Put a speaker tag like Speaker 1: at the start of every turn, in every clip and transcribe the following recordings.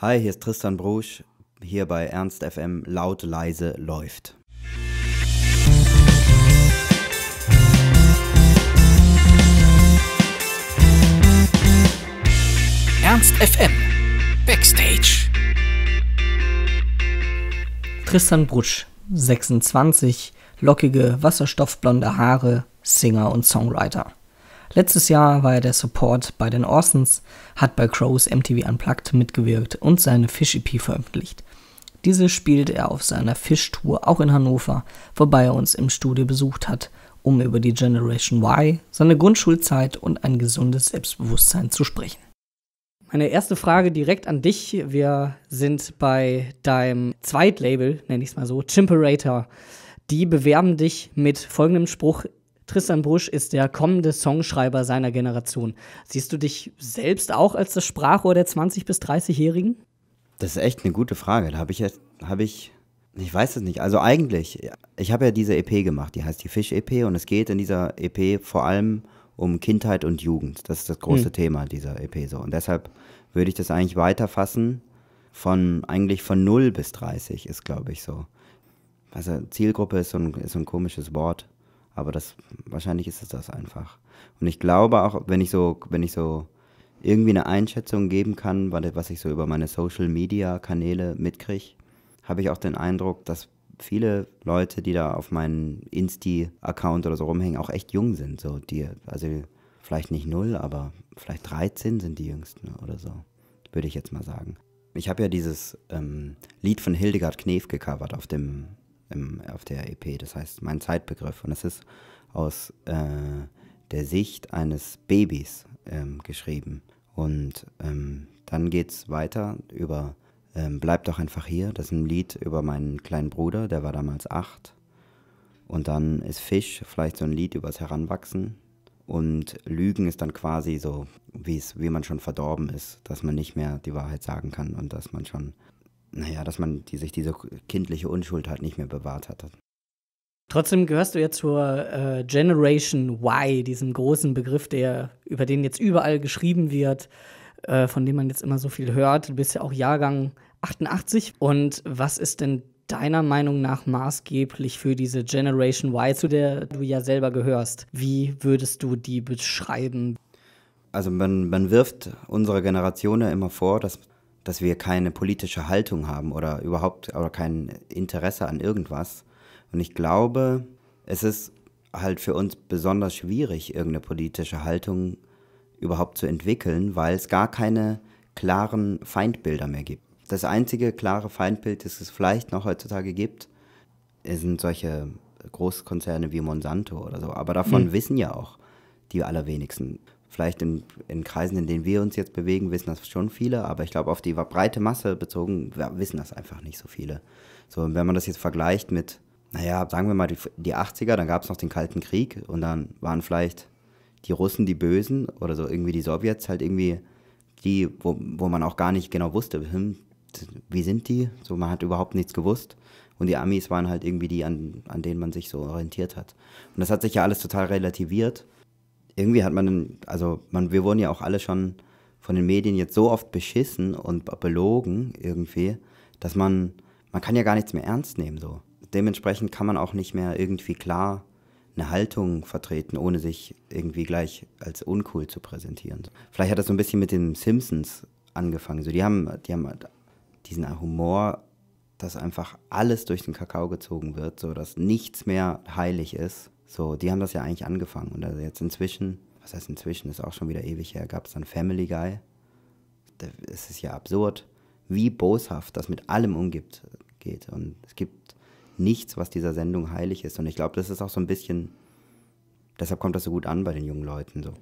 Speaker 1: Hi, hier ist Tristan Brusch, hier bei Ernst FM laut leise läuft.
Speaker 2: Ernst FM Backstage. Tristan Brusch, 26, lockige, wasserstoffblonde Haare, Singer und Songwriter. Letztes Jahr war er der Support bei den Orsons, hat bei Crows MTV Unplugged mitgewirkt und seine Fish-EP veröffentlicht. Diese spielte er auf seiner Fischtour auch in Hannover, wobei er uns im Studio besucht hat, um über die Generation Y, seine Grundschulzeit und ein gesundes Selbstbewusstsein zu sprechen. Meine erste Frage direkt an dich. Wir sind bei deinem Zweitlabel, nenne ich es mal so, Chimperator. Die bewerben dich mit folgendem Spruch: Tristan Brusch ist der kommende Songschreiber seiner Generation. Siehst du dich selbst auch als das Sprachrohr der 20- bis 30-Jährigen?
Speaker 1: Das ist echt eine gute Frage. Da habe ich, habe ich, ich weiß es nicht. Also eigentlich, ich habe ja diese EP gemacht, die heißt die Fisch-EP und es geht in dieser EP vor allem um Kindheit und Jugend. Das ist das große hm. Thema dieser EP so. Und deshalb würde ich das eigentlich weiterfassen von eigentlich von 0 bis 30 ist, glaube ich, so. Also Zielgruppe ist so ein, ist so ein komisches Wort. Aber das wahrscheinlich ist es das einfach. Und ich glaube auch, wenn ich so, wenn ich so irgendwie eine Einschätzung geben kann, was ich so über meine Social Media Kanäle mitkriege, habe ich auch den Eindruck, dass viele Leute, die da auf meinem Insti-Account oder so rumhängen, auch echt jung sind. So, die, also vielleicht nicht null, aber vielleicht 13 sind die jüngsten oder so, würde ich jetzt mal sagen. Ich habe ja dieses ähm, Lied von Hildegard Knef gecovert auf dem im, auf der EP. Das heißt, mein Zeitbegriff. Und es ist aus äh, der Sicht eines Babys ähm, geschrieben. Und ähm, dann geht es weiter über ähm, Bleib doch einfach hier. Das ist ein Lied über meinen kleinen Bruder, der war damals acht. Und dann ist Fisch vielleicht so ein Lied über das Heranwachsen. Und Lügen ist dann quasi so, wie man schon verdorben ist, dass man nicht mehr die Wahrheit sagen kann und dass man schon naja, dass man die, sich diese kindliche Unschuld halt nicht mehr bewahrt hat.
Speaker 2: Trotzdem gehörst du ja zur äh, Generation Y, diesem großen Begriff, der über den jetzt überall geschrieben wird, äh, von dem man jetzt immer so viel hört. Du bist ja auch Jahrgang 88. Und was ist denn deiner Meinung nach maßgeblich für diese Generation Y, zu der du ja selber gehörst? Wie würdest du die beschreiben?
Speaker 1: Also man, man wirft unserer Generation ja immer vor, dass dass wir keine politische Haltung haben oder überhaupt oder kein Interesse an irgendwas. Und ich glaube, es ist halt für uns besonders schwierig, irgendeine politische Haltung überhaupt zu entwickeln, weil es gar keine klaren Feindbilder mehr gibt. Das einzige klare Feindbild, das es vielleicht noch heutzutage gibt, sind solche Großkonzerne wie Monsanto oder so. Aber davon mhm. wissen ja auch die allerwenigsten. Vielleicht in, in Kreisen, in denen wir uns jetzt bewegen, wissen das schon viele, aber ich glaube, auf die breite Masse bezogen wissen das einfach nicht so viele. So, wenn man das jetzt vergleicht mit, naja, sagen wir mal die, die 80er, dann gab es noch den Kalten Krieg und dann waren vielleicht die Russen die Bösen oder so irgendwie die Sowjets halt irgendwie die, wo, wo man auch gar nicht genau wusste, hm, wie sind die? So, man hat überhaupt nichts gewusst. Und die Amis waren halt irgendwie die, an, an denen man sich so orientiert hat. Und das hat sich ja alles total relativiert irgendwie hat man, also man, wir wurden ja auch alle schon von den Medien jetzt so oft beschissen und belogen irgendwie, dass man, man kann ja gar nichts mehr ernst nehmen so. Dementsprechend kann man auch nicht mehr irgendwie klar eine Haltung vertreten, ohne sich irgendwie gleich als uncool zu präsentieren. Vielleicht hat das so ein bisschen mit den Simpsons angefangen. So, die haben, die haben halt diesen Humor, dass einfach alles durch den Kakao gezogen wird, so dass nichts mehr heilig ist. So, die haben das ja eigentlich angefangen. Und also jetzt inzwischen, was heißt inzwischen, ist auch schon wieder ewig her, gab es dann Family Guy. Es ist ja absurd, wie boshaft das mit allem umgibt geht. Und es gibt nichts, was dieser Sendung heilig ist. Und ich glaube, das ist auch so ein bisschen, deshalb kommt das so gut an bei den jungen Leuten. So.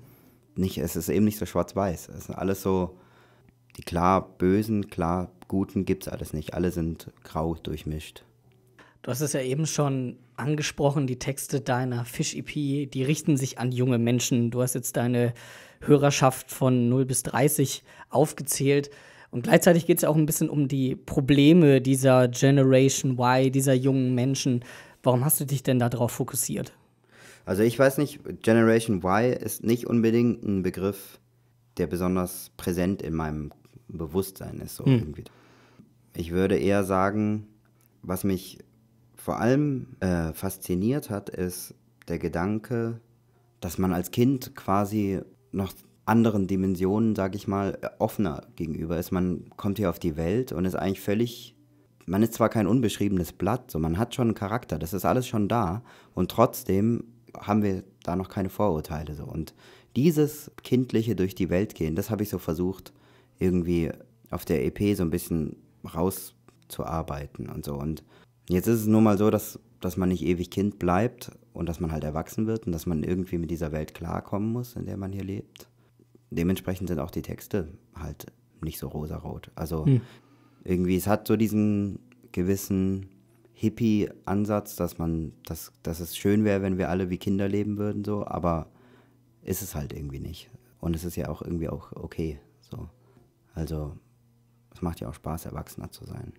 Speaker 1: Nicht, es ist eben nicht so schwarz-weiß. Es sind alles so, die klar Bösen, klar Guten gibt es alles nicht. Alle sind grau durchmischt.
Speaker 2: Du hast es ja eben schon angesprochen, die Texte deiner Fish-EP, die richten sich an junge Menschen. Du hast jetzt deine Hörerschaft von 0 bis 30 aufgezählt. Und gleichzeitig geht es ja auch ein bisschen um die Probleme dieser Generation Y, dieser jungen Menschen. Warum hast du dich denn darauf fokussiert?
Speaker 1: Also ich weiß nicht, Generation Y ist nicht unbedingt ein Begriff, der besonders präsent in meinem Bewusstsein ist. So hm. irgendwie. Ich würde eher sagen, was mich vor allem äh, fasziniert hat, ist der Gedanke, dass man als Kind quasi noch anderen Dimensionen, sag ich mal, offener gegenüber ist. Man kommt hier auf die Welt und ist eigentlich völlig, man ist zwar kein unbeschriebenes Blatt, so man hat schon einen Charakter, das ist alles schon da und trotzdem haben wir da noch keine Vorurteile so und dieses kindliche durch die Welt gehen, das habe ich so versucht irgendwie auf der EP so ein bisschen rauszuarbeiten und so und Jetzt ist es nur mal so, dass, dass man nicht ewig Kind bleibt und dass man halt erwachsen wird und dass man irgendwie mit dieser Welt klarkommen muss, in der man hier lebt. Dementsprechend sind auch die Texte halt nicht so rosarot. Also hm. irgendwie, es hat so diesen gewissen Hippie-Ansatz, dass man, dass, dass es schön wäre, wenn wir alle wie Kinder leben würden, so, aber ist es halt irgendwie nicht. Und es ist ja auch irgendwie auch okay. So. Also es macht ja auch Spaß, Erwachsener zu sein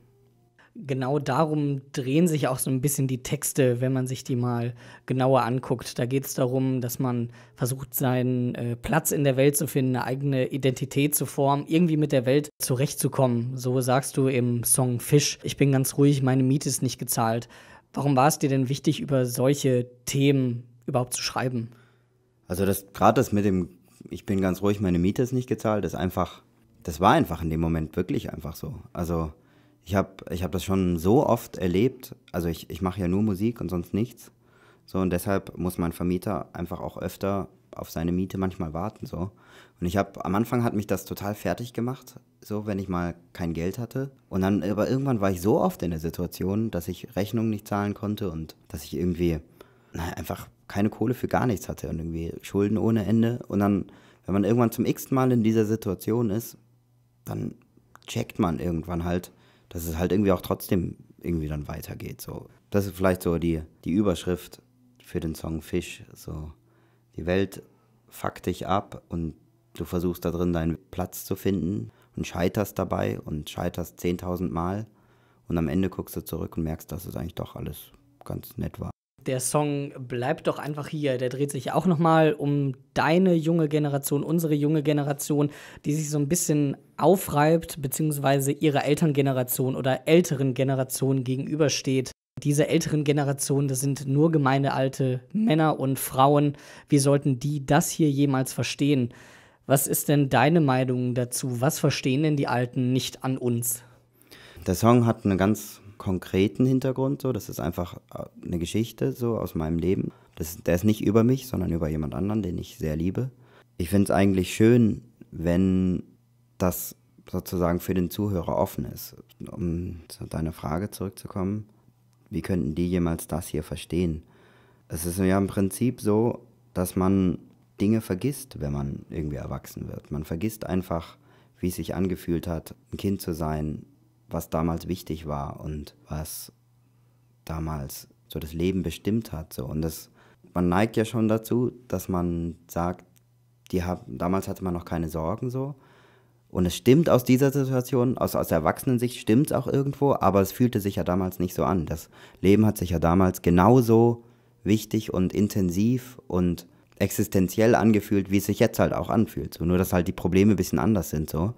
Speaker 2: genau darum drehen sich auch so ein bisschen die Texte, wenn man sich die mal genauer anguckt. Da geht es darum, dass man versucht, seinen äh, Platz in der Welt zu finden, eine eigene Identität zu formen, irgendwie mit der Welt zurechtzukommen. So sagst du im Song Fisch, ich bin ganz ruhig, meine Miete ist nicht gezahlt. Warum war es dir denn wichtig, über solche Themen überhaupt zu schreiben?
Speaker 1: Also das gerade das mit dem, ich bin ganz ruhig, meine Miete ist nicht gezahlt, ist einfach, das war einfach in dem Moment wirklich einfach so. Also ich habe ich hab das schon so oft erlebt. Also ich, ich mache ja nur Musik und sonst nichts. So, und deshalb muss mein Vermieter einfach auch öfter auf seine Miete manchmal warten. So. Und ich habe, am Anfang hat mich das total fertig gemacht, so wenn ich mal kein Geld hatte. Und dann, aber irgendwann war ich so oft in der Situation, dass ich Rechnungen nicht zahlen konnte und dass ich irgendwie na, einfach keine Kohle für gar nichts hatte und irgendwie Schulden ohne Ende. Und dann, wenn man irgendwann zum x-ten Mal in dieser Situation ist, dann checkt man irgendwann halt, dass es halt irgendwie auch trotzdem irgendwie dann weitergeht. So. Das ist vielleicht so die, die Überschrift für den Song Fisch. So. Die Welt fuckt dich ab und du versuchst da drin deinen Platz zu finden und scheiterst dabei und scheiterst 10.000 Mal. Und am Ende guckst du zurück und merkst, dass es eigentlich doch alles ganz nett
Speaker 2: war der Song bleibt doch einfach hier, der dreht sich auch nochmal um deine junge Generation, unsere junge Generation, die sich so ein bisschen aufreibt, beziehungsweise ihrer Elterngeneration oder älteren Generation gegenübersteht. Diese älteren Generationen, das sind nur gemeindealte Männer und Frauen. Wie sollten die das hier jemals verstehen? Was ist denn deine Meinung dazu? Was verstehen denn die Alten nicht an uns?
Speaker 1: Der Song hat eine ganz konkreten Hintergrund, so. Das ist einfach äh, eine Geschichte, so aus meinem Leben. Das, der ist nicht über mich, sondern über jemand anderen, den ich sehr liebe. Ich finde es eigentlich schön, wenn das sozusagen für den Zuhörer offen ist. Um zu deiner Frage zurückzukommen, wie könnten die jemals das hier verstehen? Es ist ja im Prinzip so, dass man Dinge vergisst, wenn man irgendwie erwachsen wird. Man vergisst einfach, wie es sich angefühlt hat, ein Kind zu sein, was damals wichtig war und was damals so das Leben bestimmt hat. So. Und das, man neigt ja schon dazu, dass man sagt, die haben, damals hatte man noch keine Sorgen so. Und es stimmt aus dieser Situation, aus, aus Erwachsenensicht stimmt es auch irgendwo, aber es fühlte sich ja damals nicht so an. Das Leben hat sich ja damals genauso wichtig und intensiv und existenziell angefühlt, wie es sich jetzt halt auch anfühlt. So, nur, dass halt die Probleme ein bisschen anders sind so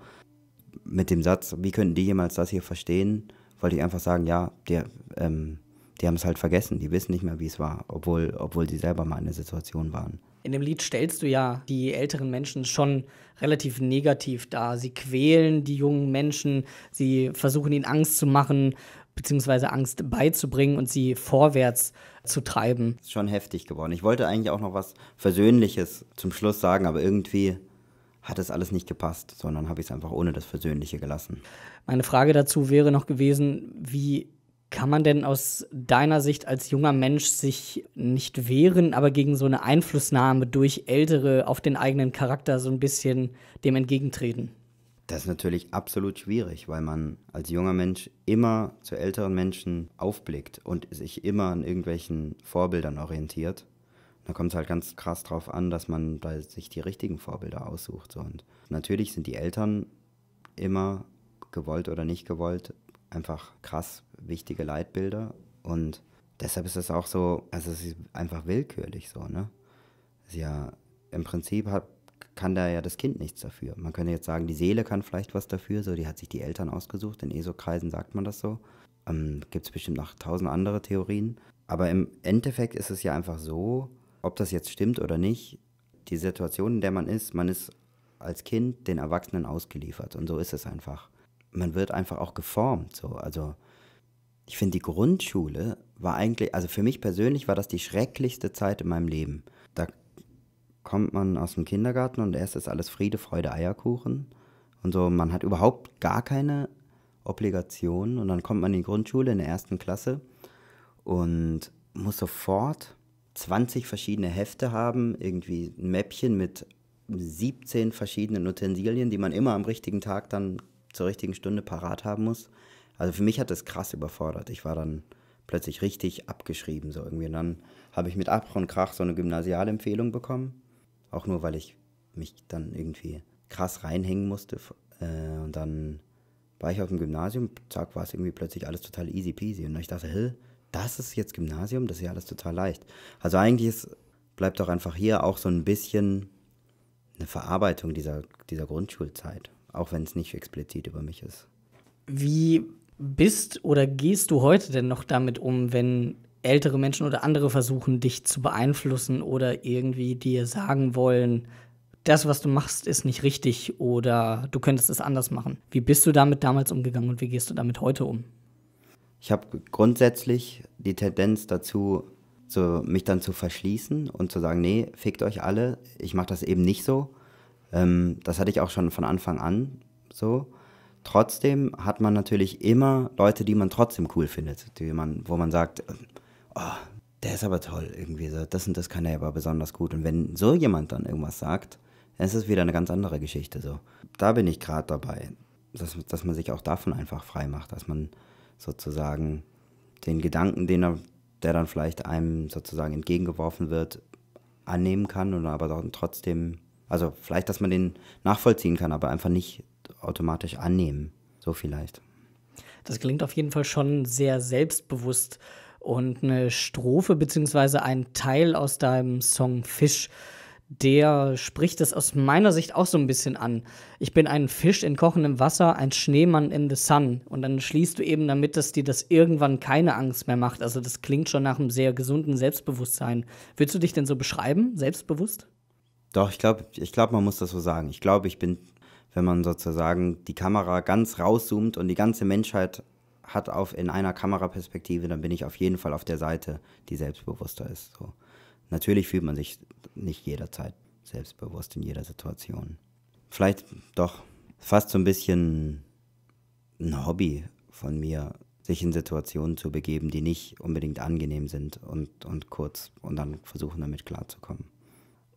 Speaker 1: mit dem Satz, wie könnten die jemals das hier verstehen, wollte ich einfach sagen, ja, der, ähm, die haben es halt vergessen, die wissen nicht mehr, wie es war, obwohl, obwohl sie selber mal in der Situation waren.
Speaker 2: In dem Lied stellst du ja die älteren Menschen schon relativ negativ dar. Sie quälen die jungen Menschen, sie versuchen ihnen Angst zu machen, beziehungsweise Angst beizubringen und sie vorwärts zu treiben. Das Ist schon heftig geworden. Ich wollte eigentlich auch noch was
Speaker 1: Versöhnliches zum Schluss sagen, aber irgendwie hat es alles nicht gepasst, sondern habe ich es einfach ohne das Versöhnliche gelassen.
Speaker 2: Meine Frage dazu wäre noch gewesen, wie kann man denn aus deiner Sicht als junger Mensch sich nicht wehren, aber gegen so eine Einflussnahme durch Ältere auf den eigenen Charakter so ein bisschen dem entgegentreten?
Speaker 1: Das ist natürlich absolut schwierig, weil man als junger Mensch immer zu älteren Menschen aufblickt und sich immer an irgendwelchen Vorbildern orientiert. Da kommt es halt ganz krass drauf an, dass man bei sich die richtigen Vorbilder aussucht. Und natürlich sind die Eltern immer, gewollt oder nicht gewollt, einfach krass wichtige Leitbilder. Und deshalb ist es auch so, also es ist einfach willkürlich so, ne? ja, im Prinzip hat, kann da ja das Kind nichts dafür. Man könnte jetzt sagen, die Seele kann vielleicht was dafür, so, die hat sich die Eltern ausgesucht, in ESO-Kreisen sagt man das so. Ähm, Gibt es bestimmt noch tausend andere Theorien. Aber im Endeffekt ist es ja einfach so, ob das jetzt stimmt oder nicht, die Situation, in der man ist, man ist als Kind den Erwachsenen ausgeliefert und so ist es einfach. Man wird einfach auch geformt. So. Also ich finde, die Grundschule war eigentlich, also für mich persönlich war das die schrecklichste Zeit in meinem Leben. Da kommt man aus dem Kindergarten und erst ist alles Friede, Freude, Eierkuchen. Und so, man hat überhaupt gar keine Obligationen. Und dann kommt man in die Grundschule in der ersten Klasse und muss sofort 20 verschiedene Hefte haben, irgendwie ein Mäppchen mit 17 verschiedenen Utensilien, die man immer am richtigen Tag dann zur richtigen Stunde parat haben muss. Also für mich hat das krass überfordert. Ich war dann plötzlich richtig abgeschrieben so irgendwie. Und dann habe ich mit Ach und Krach so eine Gymnasialempfehlung bekommen. Auch nur, weil ich mich dann irgendwie krass reinhängen musste. Äh, und dann war ich auf dem Gymnasium, zack, war es irgendwie plötzlich alles total easy peasy. Und ich dachte, hä, das ist jetzt Gymnasium, das ist ja alles total leicht. Also eigentlich ist, bleibt doch einfach hier auch so ein bisschen eine Verarbeitung dieser, dieser Grundschulzeit, auch wenn es nicht explizit über mich ist.
Speaker 2: Wie bist oder gehst du heute denn noch damit um, wenn ältere Menschen oder andere versuchen, dich zu beeinflussen oder irgendwie dir sagen wollen, das, was du machst, ist nicht richtig oder du könntest es anders machen. Wie bist du damit damals umgegangen und wie gehst du damit heute um?
Speaker 1: Ich habe grundsätzlich die Tendenz dazu, zu, mich dann zu verschließen und zu sagen, nee, fickt euch alle, ich mache das eben nicht so. Ähm, das hatte ich auch schon von Anfang an so. Trotzdem hat man natürlich immer Leute, die man trotzdem cool findet, die man, wo man sagt, ähm, oh, der ist aber toll irgendwie, so, das und das kann er aber besonders gut. Und wenn so jemand dann irgendwas sagt, dann ist es wieder eine ganz andere Geschichte so. Da bin ich gerade dabei, dass, dass man sich auch davon einfach frei macht, dass man sozusagen den Gedanken, den er, der dann vielleicht einem sozusagen entgegengeworfen wird, annehmen kann und aber dann trotzdem, also vielleicht, dass man den nachvollziehen kann, aber einfach nicht automatisch annehmen. So vielleicht.
Speaker 2: Das klingt auf jeden Fall schon sehr selbstbewusst. Und eine Strophe beziehungsweise ein Teil aus deinem Song Fisch der spricht es aus meiner Sicht auch so ein bisschen an. Ich bin ein Fisch in kochendem Wasser, ein Schneemann in the Sun. Und dann schließt du eben damit, dass dir das irgendwann keine Angst mehr macht. Also das klingt schon nach einem sehr gesunden Selbstbewusstsein. Willst du dich denn so beschreiben, selbstbewusst?
Speaker 1: Doch, ich glaube, ich glaub, man muss das so sagen. Ich glaube, ich bin, wenn man sozusagen die Kamera ganz rauszoomt und die ganze Menschheit hat auf in einer Kameraperspektive, dann bin ich auf jeden Fall auf der Seite, die selbstbewusster ist. So. Natürlich fühlt man sich nicht jederzeit selbstbewusst in jeder Situation. Vielleicht doch fast so ein bisschen ein Hobby von mir, sich in Situationen zu begeben, die nicht unbedingt angenehm sind und, und kurz und dann versuchen damit klarzukommen.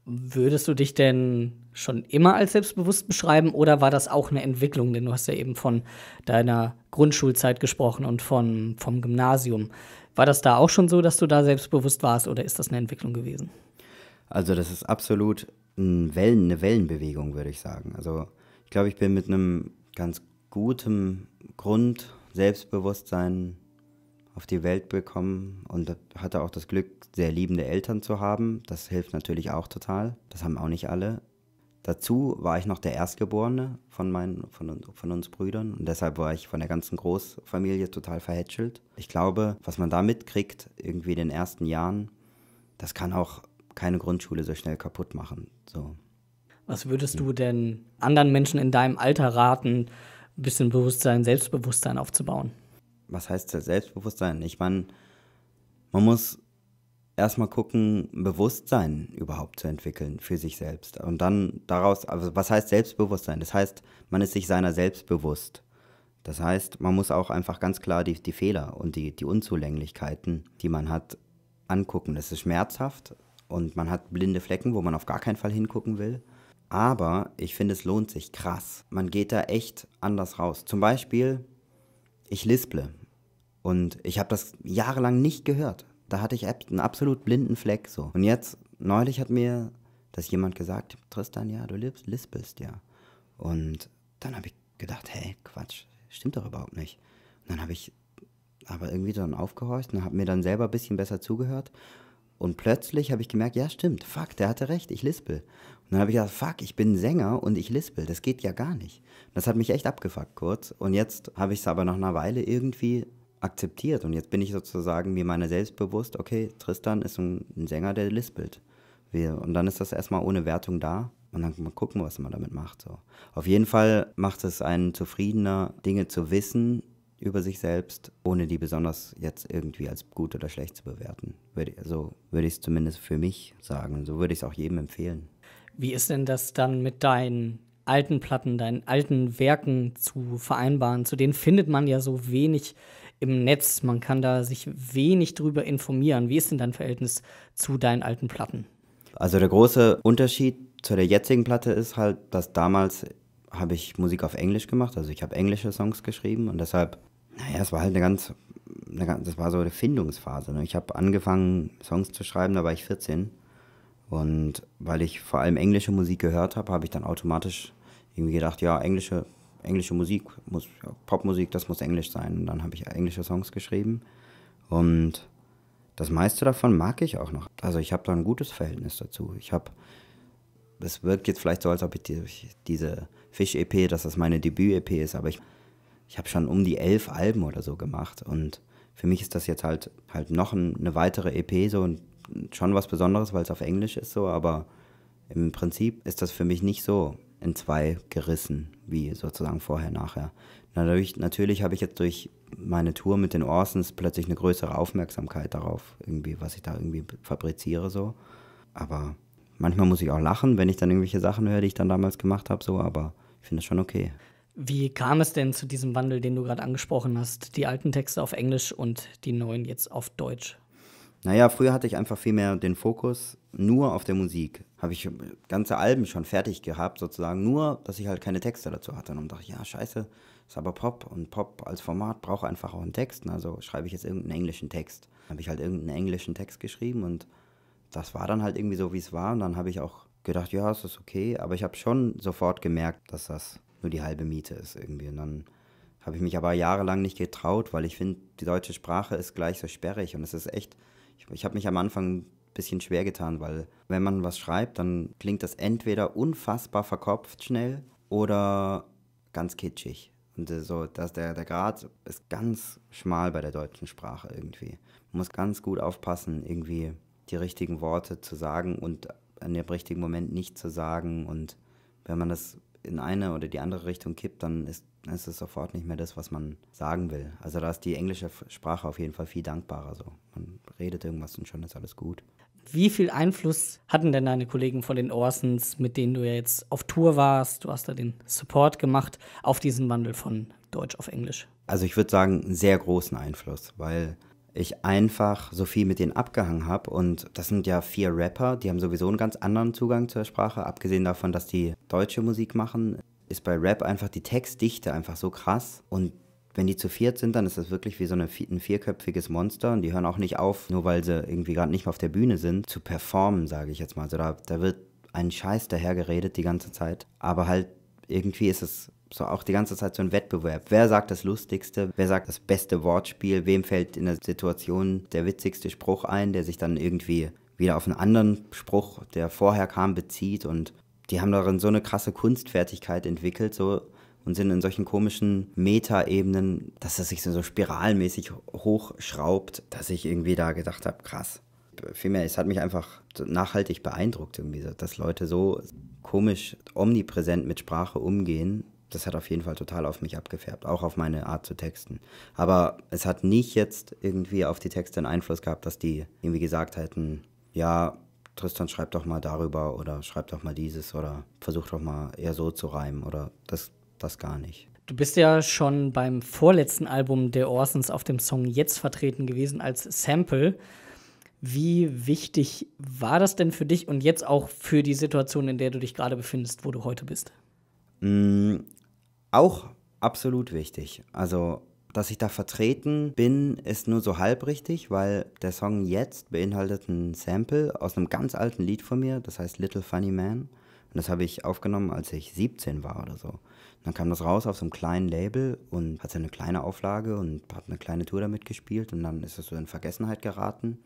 Speaker 2: Würdest du dich denn schon immer als selbstbewusst beschreiben oder war das auch eine Entwicklung? Denn du hast ja eben von deiner Grundschulzeit gesprochen und von, vom Gymnasium. War das da auch schon so, dass du da selbstbewusst warst oder ist das eine Entwicklung gewesen?
Speaker 1: Also das ist absolut ein Wellen, eine Wellenbewegung, würde ich sagen. Also ich glaube, ich bin mit einem ganz guten Grund Selbstbewusstsein auf die Welt gekommen und hatte auch das Glück, sehr liebende Eltern zu haben. Das hilft natürlich auch total. Das haben auch nicht alle. Dazu war ich noch der Erstgeborene von, meinen, von, von, uns Brüdern und deshalb war ich von der ganzen Großfamilie total verhätschelt. Ich glaube, was man da mitkriegt, irgendwie in den ersten Jahren, das kann auch keine Grundschule so schnell kaputt machen. So.
Speaker 2: Was würdest du hm. denn anderen Menschen in deinem Alter raten, ein bisschen Bewusstsein, Selbstbewusstsein aufzubauen?
Speaker 1: Was heißt Selbstbewusstsein? Ich meine, man muss erstmal gucken, Bewusstsein überhaupt zu entwickeln für sich selbst. Und dann daraus, also was heißt Selbstbewusstsein? Das heißt, man ist sich seiner selbst bewusst. Das heißt, man muss auch einfach ganz klar die, die Fehler und die, die Unzulänglichkeiten, die man hat, angucken. Das ist schmerzhaft, und man hat blinde Flecken, wo man auf gar keinen Fall hingucken will. Aber ich finde, es lohnt sich krass. Man geht da echt anders raus. Zum Beispiel, ich lisple. Und ich habe das jahrelang nicht gehört. Da hatte ich einen absolut blinden Fleck so. Und jetzt, neulich hat mir das jemand gesagt, Tristan, ja, du lispelst, ja. Und dann habe ich gedacht, hey, Quatsch, stimmt doch überhaupt nicht. Und dann habe ich aber irgendwie dann aufgehorcht und habe mir dann selber ein bisschen besser zugehört. Und plötzlich habe ich gemerkt, ja stimmt, fuck, der hatte recht, ich lispel. Und dann habe ich gedacht, fuck, ich bin Sänger und ich lispel, das geht ja gar nicht. Das hat mich echt abgefuckt kurz. Und jetzt habe ich es aber nach einer Weile irgendwie akzeptiert. Und jetzt bin ich sozusagen mir meiner selbst bewusst, okay, Tristan ist ein, ein Sänger, der lispelt. und dann ist das erstmal ohne Wertung da. Und dann mal gucken, was man damit macht. So. Auf jeden Fall macht es einen zufriedener, Dinge zu wissen, über sich selbst, ohne die besonders jetzt irgendwie als gut oder schlecht zu bewerten. Würde, so also würde ich es zumindest für mich sagen. So würde ich es auch jedem empfehlen.
Speaker 2: Wie ist denn das dann mit deinen alten Platten, deinen alten Werken zu vereinbaren? Zu denen findet man ja so wenig im Netz. Man kann da sich wenig drüber informieren. Wie ist denn dein Verhältnis zu deinen alten Platten?
Speaker 1: Also der große Unterschied zu der jetzigen Platte ist halt, dass damals habe ich Musik auf Englisch gemacht, also ich habe englische Songs geschrieben und deshalb naja, es war halt eine ganz, eine ganz, das war so eine Findungsphase. Ne? Ich habe angefangen, Songs zu schreiben, da war ich 14. Und weil ich vor allem englische Musik gehört habe, habe ich dann automatisch irgendwie gedacht, ja, englische, englische Musik, muss, ja, Popmusik, das muss englisch sein. Und dann habe ich englische Songs geschrieben. Und das meiste davon mag ich auch noch. Also ich habe da ein gutes Verhältnis dazu. Ich habe, es wirkt jetzt vielleicht so, als ob ich die, diese Fisch-EP, dass das meine Debüt-EP ist, aber ich, ich habe schon um die elf Alben oder so gemacht und für mich ist das jetzt halt halt noch eine weitere EP so und schon was Besonderes, weil es auf Englisch ist so, aber im Prinzip ist das für mich nicht so in zwei gerissen, wie sozusagen vorher, nachher. Natürlich, natürlich habe ich jetzt durch meine Tour mit den Orsons plötzlich eine größere Aufmerksamkeit darauf, irgendwie, was ich da irgendwie fabriziere so. Aber manchmal muss ich auch lachen, wenn ich dann irgendwelche Sachen höre, die ich dann damals gemacht habe, so, aber ich finde es schon okay.
Speaker 2: Wie kam es denn zu diesem Wandel, den du gerade angesprochen hast? Die alten Texte auf Englisch und die neuen jetzt auf Deutsch?
Speaker 1: Naja, früher hatte ich einfach viel mehr den Fokus nur auf der Musik. Habe ich ganze Alben schon fertig gehabt, sozusagen, nur, dass ich halt keine Texte dazu hatte. Und dachte ja, scheiße, ist aber Pop und Pop als Format braucht einfach auch einen Text. Also schreibe ich jetzt irgendeinen englischen Text. Habe ich halt irgendeinen englischen Text geschrieben und das war dann halt irgendwie so, wie es war. Und dann habe ich auch gedacht, ja, es ist okay. Aber ich habe schon sofort gemerkt, dass das nur die halbe Miete ist irgendwie. Und dann habe ich mich aber jahrelang nicht getraut, weil ich finde, die deutsche Sprache ist gleich so sperrig und es ist echt, ich, ich habe mich am Anfang ein bisschen schwer getan, weil wenn man was schreibt, dann klingt das entweder unfassbar verkopft schnell oder ganz kitschig. Und äh, so, dass der, der Grad ist ganz schmal bei der deutschen Sprache irgendwie. Man muss ganz gut aufpassen, irgendwie die richtigen Worte zu sagen und in dem richtigen Moment nicht zu sagen. Und wenn man das in eine oder die andere Richtung kippt, dann ist, ist es sofort nicht mehr das, was man sagen will. Also da ist die englische Sprache auf jeden Fall viel dankbarer. So. Man redet irgendwas und schon ist alles gut.
Speaker 2: Wie viel Einfluss hatten denn deine Kollegen von den Orsons, mit denen du ja jetzt auf Tour warst, du hast da den Support gemacht, auf diesen Wandel von Deutsch auf Englisch? Also
Speaker 1: ich würde sagen, einen sehr großen Einfluss, weil ich einfach so viel mit denen abgehangen habe. Und das sind ja vier Rapper, die haben sowieso einen ganz anderen Zugang zur Sprache. Abgesehen davon, dass die deutsche Musik machen, ist bei Rap einfach die Textdichte einfach so krass. Und wenn die zu viert sind, dann ist das wirklich wie so eine, ein vierköpfiges Monster und die hören auch nicht auf, nur weil sie irgendwie gerade nicht mehr auf der Bühne sind, zu performen, sage ich jetzt mal. Also da, da wird ein Scheiß dahergeredet die ganze Zeit. Aber halt irgendwie ist es so auch die ganze Zeit so ein Wettbewerb. Wer sagt das Lustigste? Wer sagt das beste Wortspiel? Wem fällt in der Situation der witzigste Spruch ein, der sich dann irgendwie wieder auf einen anderen Spruch, der vorher kam, bezieht? Und die haben darin so eine krasse Kunstfertigkeit entwickelt, so und sind in solchen komischen Meta-Ebenen, dass es sich so, so spiralmäßig hochschraubt, dass ich irgendwie da gedacht habe, krass. Vielmehr, es hat mich einfach nachhaltig beeindruckt, irgendwie, dass Leute so komisch omnipräsent mit Sprache umgehen das hat auf jeden Fall total auf mich abgefärbt, auch auf meine Art zu texten. Aber es hat nicht jetzt irgendwie auf die Texte einen Einfluss gehabt, dass die irgendwie gesagt hätten, ja, Tristan, schreib doch mal darüber oder schreib doch mal dieses oder versuch doch mal eher so zu reimen oder das, das gar nicht.
Speaker 2: Du bist ja schon beim vorletzten Album der Orsons auf dem Song Jetzt vertreten gewesen als Sample. Wie wichtig war das denn für dich und jetzt auch für die Situation, in der du dich gerade befindest, wo du heute bist?
Speaker 1: Mm, auch absolut wichtig. Also, dass ich da vertreten bin, ist nur so halb richtig, weil der Song jetzt beinhaltet ein Sample aus einem ganz alten Lied von mir, das heißt Little Funny Man. Und das habe ich aufgenommen, als ich 17 war oder so. Und dann kam das raus auf so einem kleinen Label und hatte eine kleine Auflage und hat eine kleine Tour damit gespielt und dann ist es so in Vergessenheit geraten.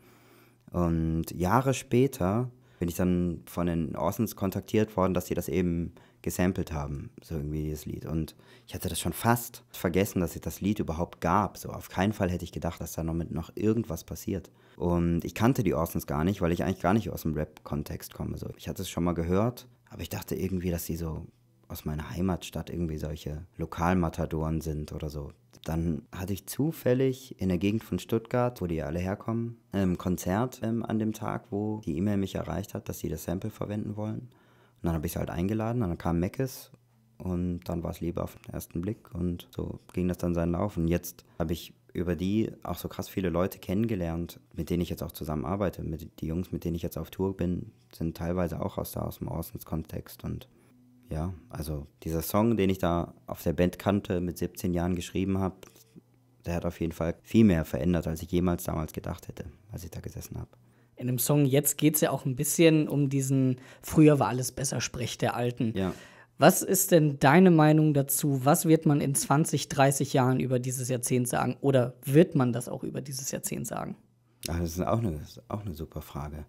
Speaker 1: Und Jahre später bin ich dann von den Orsons kontaktiert worden, dass sie das eben gesampelt haben, so irgendwie dieses Lied. Und ich hatte das schon fast vergessen, dass es das Lied überhaupt gab. So auf keinen Fall hätte ich gedacht, dass da noch mit noch irgendwas passiert. Und ich kannte die Orsons gar nicht, weil ich eigentlich gar nicht aus dem Rap-Kontext komme. So, ich hatte es schon mal gehört, aber ich dachte irgendwie, dass sie so aus meiner Heimatstadt irgendwie solche Lokalmatadoren sind oder so. Dann hatte ich zufällig in der Gegend von Stuttgart, wo die alle herkommen, ein Konzert ähm, an dem Tag, wo die E-Mail mich erreicht hat, dass sie das Sample verwenden wollen. Und dann habe ich es halt eingeladen, dann kam Meckes und dann war es lieber auf den ersten Blick und so ging das dann seinen Lauf. Und jetzt habe ich über die auch so krass viele Leute kennengelernt, mit denen ich jetzt auch zusammenarbeite. Mit, die Jungs, mit denen ich jetzt auf Tour bin, sind teilweise auch aus, da, aus dem Orsons-Kontext und ja, also dieser Song, den ich da auf der Band kannte, mit 17 Jahren geschrieben habe, der hat auf jeden Fall viel mehr verändert, als ich jemals damals gedacht hätte, als ich da gesessen habe.
Speaker 2: In dem Song Jetzt geht es ja auch ein bisschen um diesen Früher war alles besser Sprech der Alten. Ja. Was ist denn deine Meinung dazu? Was wird man in 20, 30 Jahren über dieses Jahrzehnt sagen? Oder wird man das auch über dieses Jahrzehnt sagen?
Speaker 1: Ach, das ist auch eine, ist auch eine super Frage.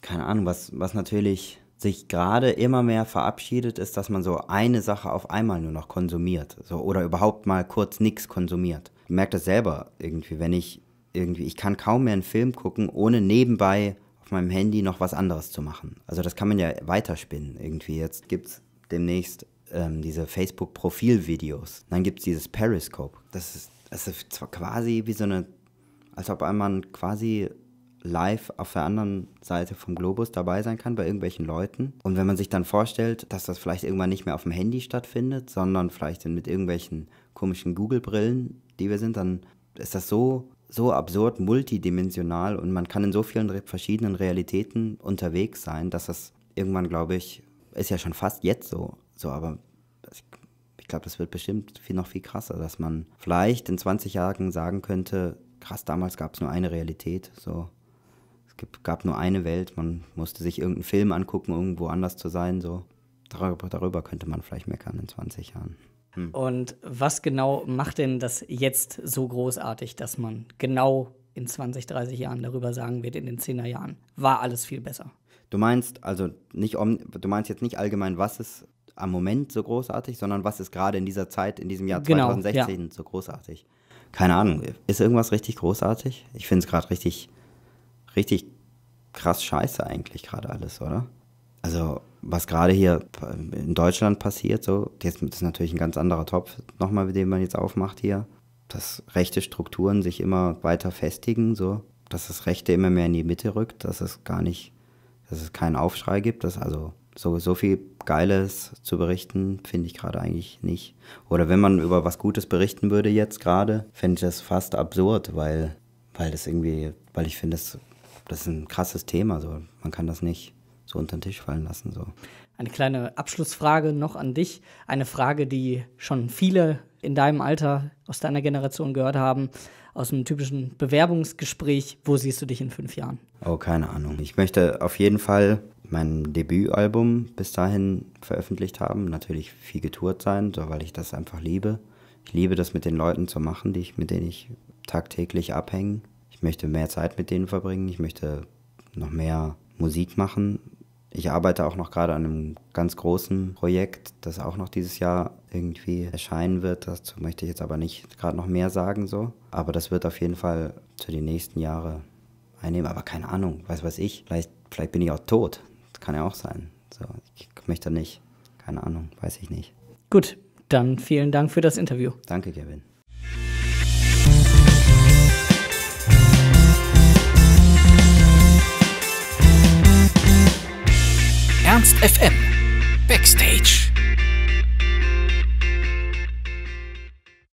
Speaker 1: Keine Ahnung, was, was natürlich sich gerade immer mehr verabschiedet, ist, dass man so eine Sache auf einmal nur noch konsumiert. So, oder überhaupt mal kurz nichts konsumiert. Ich merke das selber irgendwie, wenn ich irgendwie, ich kann kaum mehr einen Film gucken, ohne nebenbei auf meinem Handy noch was anderes zu machen. Also das kann man ja weiterspinnen irgendwie. Jetzt gibt es demnächst ähm, diese Facebook-Profilvideos. Dann gibt es dieses Periscope. Das ist, das ist quasi wie so eine, als ob man quasi live auf der anderen Seite vom Globus dabei sein kann bei irgendwelchen Leuten. Und wenn man sich dann vorstellt, dass das vielleicht irgendwann nicht mehr auf dem Handy stattfindet, sondern vielleicht mit irgendwelchen komischen Google-Brillen, die wir sind, dann ist das so, so absurd multidimensional und man kann in so vielen verschiedenen Realitäten unterwegs sein, dass das irgendwann, glaube ich, ist ja schon fast jetzt so, so aber ich, ich glaube, das wird bestimmt viel noch viel krasser, dass man vielleicht in 20 Jahren sagen könnte, krass, damals gab es nur eine Realität, so es gibt, gab nur eine Welt, man musste sich irgendeinen Film angucken, irgendwo anders zu sein. So. Darüber, darüber könnte man vielleicht meckern in 20 Jahren. Hm.
Speaker 2: Und was genau macht denn das jetzt so großartig, dass man genau in 20, 30 Jahren darüber sagen wird, in den 10er Jahren war alles viel besser?
Speaker 1: Du meinst also nicht, du meinst jetzt nicht allgemein, was ist am Moment so großartig, sondern was ist gerade in dieser Zeit, in diesem Jahr genau, 2016 ja. so großartig? Keine Ahnung, ist irgendwas richtig großartig? Ich finde es gerade richtig richtig krass scheiße eigentlich gerade alles, oder? Also was gerade hier in Deutschland passiert, so, jetzt ist natürlich ein ganz anderer Topf nochmal, den man jetzt aufmacht hier, dass rechte Strukturen sich immer weiter festigen, so, dass das Rechte immer mehr in die Mitte rückt, dass es gar nicht, dass es keinen Aufschrei gibt, dass also so, so viel Geiles zu berichten, finde ich gerade eigentlich nicht. Oder wenn man über was Gutes berichten würde jetzt gerade, fände ich das fast absurd, weil, weil das irgendwie, weil ich finde, es das ist ein krasses Thema. So. Man kann das nicht so unter den Tisch fallen lassen. So.
Speaker 2: Eine kleine Abschlussfrage noch an dich. Eine Frage, die schon viele in deinem Alter aus deiner Generation gehört haben, aus einem typischen Bewerbungsgespräch. Wo siehst du dich in fünf Jahren? Oh, keine Ahnung.
Speaker 1: Ich möchte auf jeden Fall mein Debütalbum bis dahin veröffentlicht haben. Natürlich viel getourt sein, so, weil ich das einfach liebe. Ich liebe das mit den Leuten zu machen, die ich, mit denen ich tagtäglich abhänge ich möchte mehr Zeit mit denen verbringen, ich möchte noch mehr Musik machen. Ich arbeite auch noch gerade an einem ganz großen Projekt, das auch noch dieses Jahr irgendwie erscheinen wird. Dazu möchte ich jetzt aber nicht gerade noch mehr sagen so. Aber das wird auf jeden Fall zu den nächsten Jahren einnehmen. Aber keine Ahnung, weiß was ich. Vielleicht, vielleicht bin ich auch tot. Das kann ja auch sein. So, ich möchte nicht. Keine Ahnung, weiß
Speaker 2: ich nicht. Gut, dann vielen Dank für das Interview. Danke, Kevin. Ernst FM Backstage.